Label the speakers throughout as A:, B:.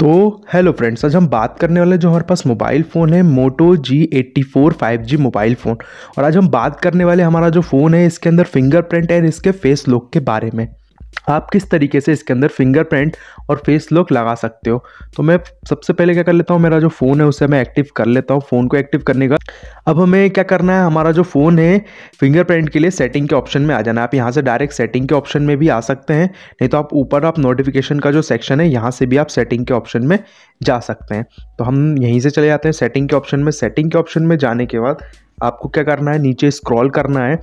A: तो hello friends आज हम बात करने वाले जो हमारे पास मोबाइल फ़ोन है Moto G eighty four five G mobile phone और आज हम बात करने वाले हमारा जो फ़ोन है इसके अंदर फिंगरप्रिंट एंड इसके फेस लुक के बारे में आप किस तरीके से इसके अंदर फिंगरप्रिंट और फेस लॉक लगा सकते हो तो मैं सबसे पहले क्या कर लेता हूँ मेरा जो फ़ोन है उसे मैं एक्टिव कर लेता हूँ फ़ोन को एक्टिव करने का अब हमें क्या करना है हमारा जो फ़ोन है फिंगरप्रिंट के लिए सेटिंग के ऑप्शन में आ जाना है आप यहाँ से डायरेक्ट सेटिंग के ऑप्शन में भी आ सकते हैं नहीं तो आप ऊपर आप नोटिफिकेशन का जो सेक्शन है यहाँ से भी आप सेटिंग के ऑप्शन में जा सकते हैं तो हम यहीं से चले जाते हैं सेटिंग के ऑप्शन में सेटिंग के ऑप्शन में जाने के बाद आपको क्या करना है नीचे स्क्रॉल करना है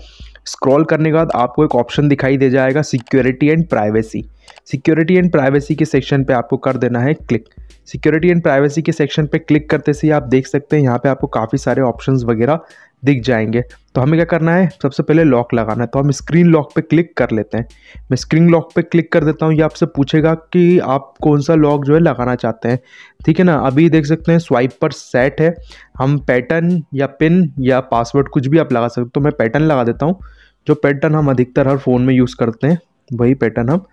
A: स्क्रॉल करने के बाद आपको एक ऑप्शन दिखाई दे जाएगा security and privacy security and privacy के सेक्शन पे आपको कर देना है क्लिक सिक्योरिटी एंड प्राइवेसी के सेक्शन पे क्लिक करते से आप देख सकते हैं यहाँ पे आपको काफ़ी सारे ऑप्शंस वगैरह दिख जाएंगे तो हमें क्या करना है सबसे पहले लॉक लगाना है तो हम स्क्रीन लॉक पे क्लिक कर लेते हैं मैं स्क्रीन लॉक पे क्लिक कर देता हूँ ये आपसे पूछेगा कि आप कौन सा लॉक जो है लगाना चाहते हैं ठीक है ना अभी देख सकते हैं स्वाइप पर सेट है हम पैटर्न या पिन या पासवर्ड कुछ भी आप लगा सकते हो तो मैं पैटर्न लगा देता हूँ जो पैटर्न हम अधिकतर हर फ़ोन में यूज़ करते हैं वही पैटर्न हम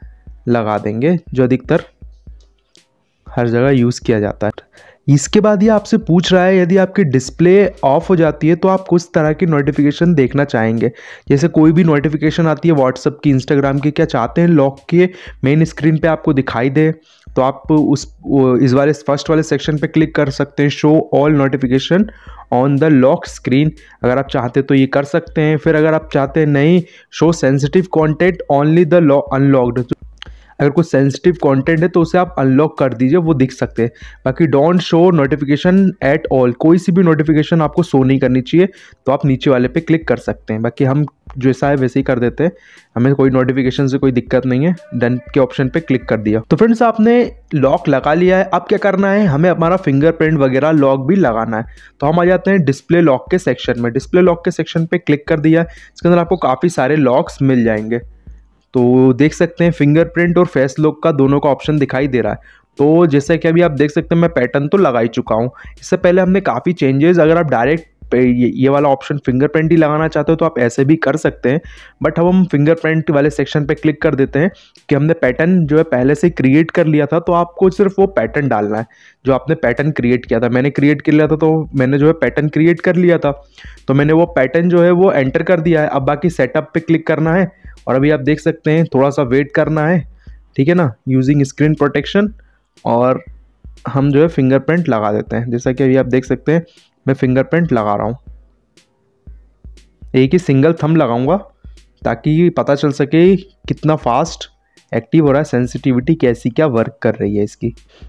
A: लगा देंगे जो अधिकतर हर जगह यूज़ किया जाता है इसके बाद ये आपसे पूछ रहा है यदि आपकी डिस्प्ले ऑफ हो जाती है तो आप कुछ तरह की नोटिफिकेशन देखना चाहेंगे जैसे कोई भी नोटिफिकेशन आती है व्हाट्सअप की इंस्टाग्राम की क्या चाहते हैं लॉक के मेन स्क्रीन पे आपको दिखाई दे तो आप उस इस वाले फर्स्ट वाले सेक्शन पे क्लिक कर सकते हैं show all notification on the lock screen अगर आप चाहते तो ये कर सकते हैं फिर अगर आप चाहते हैं नहीं show sensitive content only the unlocked अगर कोई सेंसिटिव कंटेंट है तो उसे आप अनलॉक कर दीजिए वो दिख सकते हैं बाकी don't show notification at all कोई सी भी नोटिफिकेशन आपको शो नहीं करनी चाहिए तो आप नीचे वाले पे क्लिक कर सकते हैं बाकी हम जैसा है वैसे ही कर देते हैं हमें कोई नोटिफिकेशन से कोई दिक्कत नहीं है डन के ऑप्शन पर क्लिक कर दिया तो फ्रेंड्स आपने लॉक लगा लिया है अब क्या करना है हमें हमारा फिंगरप्रिंट वगैरह लॉक भी लगाना है तो हम आ जाते हैं डिस्प्ले लॉक के सेक्शन में डिस्प्ले लॉक के सेक्शन पर क्लिक कर दिया है इसके अंदर आपको काफ़ी सारे लॉक्स मिल जाएंगे तो देख सकते हैं फिंगरप्रिंट और फेस लॉक का दोनों का ऑप्शन दिखाई दे रहा है तो जैसा कि अभी आप देख सकते हैं मैं पैटर्न तो लगा ही चुका हूँ इससे पहले हमने काफ़ी चेंजेस अगर आप डायरेक्ट ये, ये वाला ऑप्शन फिंगरप्रिंट ही लगाना चाहते हो तो आप ऐसे भी कर सकते हैं बट अब हम फिंगरप्रिंट वाले सेक्शन पे क्लिक कर देते हैं कि हमने पैटर्न जो है पहले से क्रिएट कर लिया था तो आपको सिर्फ वो पैटर्न डालना है जो आपने पैटर्न क्रिएट किया था मैंने क्रिएट कर लिया था तो मैंने जो है पैटर्न क्रिएट कर लिया था तो मैंने वो पैटर्न जो है वो एंटर कर दिया है अब बाकी सेटअप पर क्लिक करना है और अभी आप देख सकते हैं थोड़ा सा वेट करना है ठीक है ना यूजिंग स्क्रीन प्रोटेक्शन और हम जो है फिंगरप्रिंट लगा देते हैं जैसा कि अभी आप देख सकते हैं मैं फिंगरप्रिंट लगा रहा हूँ एक ही सिंगल थम लगाऊंगा ताकि पता चल सके कितना फास्ट एक्टिव हो रहा है सेंसिटिविटी कैसी क्या वर्क कर रही है इसकी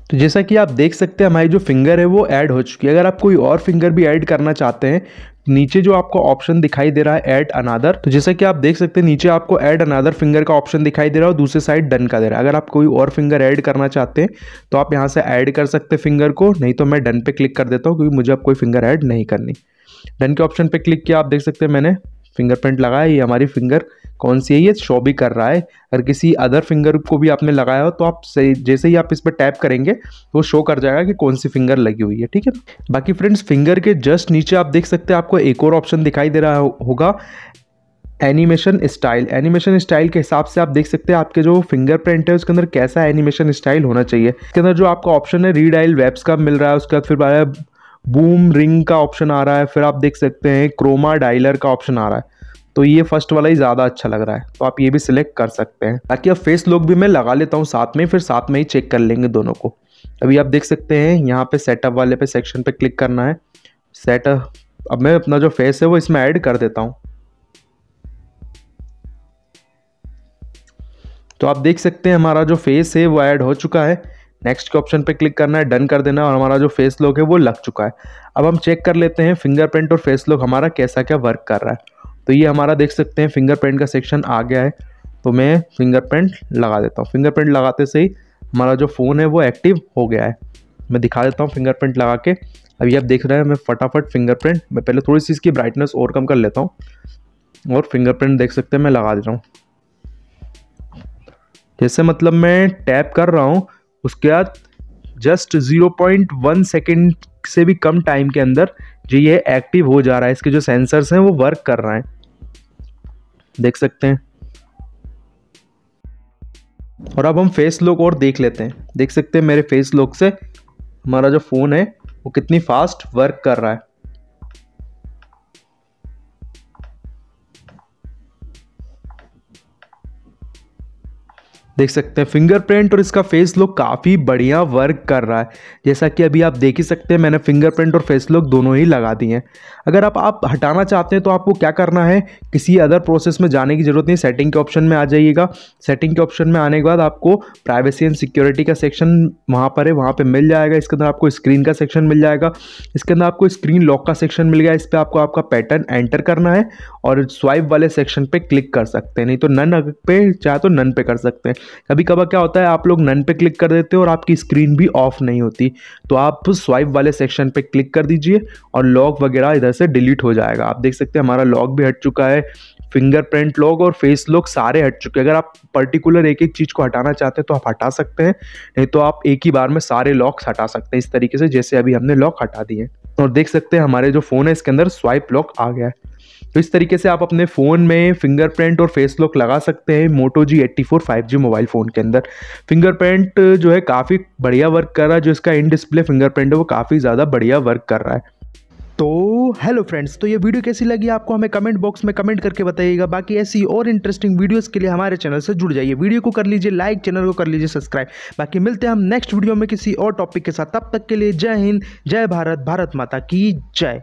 A: तो जैसा कि आप देख सकते हैं हमारी जो फिंगर है वो ऐड हो चुकी है अगर आप कोई और फिंगर भी ऐड करना चाहते हैं नीचे जो आपको ऑप्शन दिखाई दे रहा है एड अनादर तो जैसा कि आप देख सकते हैं नीचे आपको एड अनादर फिंगर का ऑप्शन दिखाई दे रहा है और दूसरे साइड डन का दे रहा है अगर आप कोई और फिंगर ऐड करना चाहते हैं तो आप यहाँ से ऐड कर सकते हैं फिंगर को नहीं तो मैं डन पे क्लिक कर देता हूँ क्योंकि मुझे अब कोई फिंगर ऐड नहीं करनी डन के ऑप्शन पर क्लिक किया आप देख सकते हैं मैंने फिंगरप्रिंट लगाया ये हमारी फिंगर कौन सी है ये शो भी कर रहा है अगर किसी अदर फिंगर को भी आपने लगाया हो तो आप सही जैसे ही आप इस पर टैप करेंगे तो शो कर जाएगा कि कौन सी फिंगर लगी हुई है ठीक है बाकी फ्रेंड्स फिंगर के जस्ट नीचे आप देख सकते हैं आपको एक और ऑप्शन दिखाई दे रहा होगा एनिमेशन स्टाइल एनिमेशन स्टाइल के हिसाब से आप देख सकते हैं आपके जो फिंगरप्रिंट है उसके अंदर कैसा एनिमेशन स्टाइल होना चाहिए इसके अंदर जो आपका ऑप्शन है रीडाइल वेब्स का मिल रहा है उसके बाद फिर बूम रिंग का ऑप्शन आ रहा है फिर आप देख सकते हैं क्रोमा डायलर का ऑप्शन आ रहा है तो ये फर्स्ट वाला ही ज़्यादा अच्छा लग रहा है तो आप ये भी सिलेक्ट कर सकते हैं ताकि अब फेस लुक भी मैं लगा लेता हूँ साथ में फिर साथ में ही चेक कर लेंगे दोनों को अभी आप देख सकते हैं यहाँ पे सेटअप वाले पे सेक्शन पे क्लिक करना है सेटअप अब मैं अपना जो फेस है वो इसमें ऐड कर देता हूँ तो आप देख सकते हैं हमारा जो फेस है वो ऐड हो चुका है नेक्स्ट के ऑप्शन पे क्लिक करना है डन कर देना और हमारा जो फेस लुक है वो लग चुका है अब हम चेक कर लेते हैं फिंगरप्रिंट और फेस लुक हमारा कैसा क्या वर्क कर रहा है तो ये हमारा देख सकते हैं फिंगरप्रिंट का सेक्शन आ गया है तो मैं फिंगरप्रिंट लगा देता हूँ फिंगरप्रिंट लगाते से ही हमारा जो फ़ोन है वो एक्टिव हो गया है मैं दिखा देता हूँ फिंगरप्रिंट लगा के अभी आप देख रहे हैं मैं फटाफट फिंगरप्रिंट मैं पहले थोड़ी सी इसकी ब्राइटनेस और कम कर लेता हूँ और फिंगरप्रिंट देख सकते हैं मैं लगा दे रहा हूँ जैसे मतलब मैं टैप कर रहा हूँ उसके बाद जस्ट 0.1 सेकंड से भी कम टाइम के अंदर जो ये एक्टिव हो जा रहा है इसके जो सेंसर्स हैं वो वर्क कर रहे हैं देख सकते हैं और अब हम फेस लॉक और देख लेते हैं देख सकते हैं मेरे फेस लॉक से हमारा जो फ़ोन है वो कितनी फास्ट वर्क कर रहा है देख सकते हैं फिंगरप्रिंट और इसका फेस लुक काफ़ी बढ़िया वर्क कर रहा है जैसा कि अभी आप देख ही सकते हैं मैंने फिंगरप्रिंट और फेस लुक दोनों ही लगा दिए हैं अगर आप आप हटाना चाहते हैं तो आपको क्या करना है किसी अदर प्रोसेस में जाने की ज़रूरत नहीं सेटिंग के ऑप्शन में आ जाइएगा सेटिंग के ऑप्शन में आने के बाद आपको प्राइवेसी एंड सिक्योरिटी का सेक्शन वहाँ पर है वहाँ पर मिल जाएगा इसके अंदर आपको स्क्रीन का सेक्शन मिल जाएगा इसके अंदर आपको स्क्रीन लॉक का सेक्शन मिल गया इस पर आपको आपका पैटर्न एंटर करना है और स्वाइप वाले सेक्शन पर क्लिक कर सकते हैं नहीं तो नन पे चाहे तो नन पे कर सकते हैं कभी कभार क्या होता है आप लोग नन पे क्लिक कर देते हो और आपकी स्क्रीन भी ऑफ नहीं होती तो आप स्वाइप वाले सेक्शन पे क्लिक कर दीजिए और लॉक वगैरह इधर से डिलीट हो जाएगा आप देख सकते हैं हमारा लॉक भी हट चुका है फिंगरप्रिंट लॉक और फेस लॉक सारे हट चुके हैं अगर आप पर्टिकुलर एक एक चीज़ को हटाना चाहते हैं तो आप हटा सकते हैं नहीं तो आप एक ही बार में सारे लॉक्स हटा सकते हैं इस तरीके से जैसे अभी हमने लॉक हटा दिए और देख सकते हैं हमारे जो फ़ोन है इसके अंदर स्वाइप लॉक आ गया है तो इस तरीके से आप अपने फ़ोन में फिंगरप्रिंट और फेस लॉक लगा सकते हैं Moto G eighty four five G mobile phone के अंदर फिंगरप्रिंट जो है काफ़ी बढ़िया वर्क कर रहा है जो इसका इन डिस्प्ले फिंगरप्रिंट है वो काफ़ी ज़्यादा बढ़िया वर्क कर रहा है तो हेलो फ्रेंड्स तो ये वीडियो कैसी लगी आपको हमें कमेंट बॉक्स में कमेंट करके बताइएगा बाकी ऐसी और इंटरेस्टिंग वीडियोस के लिए हमारे चैनल से जुड़ जाइए वीडियो को कर लीजिए लाइक चैनल को कर लीजिए सब्सक्राइब बाकी मिलते हैं हम नेक्स्ट वीडियो में किसी और टॉपिक के साथ तब तक के लिए जय हिंद जय भारत भारत माता की जय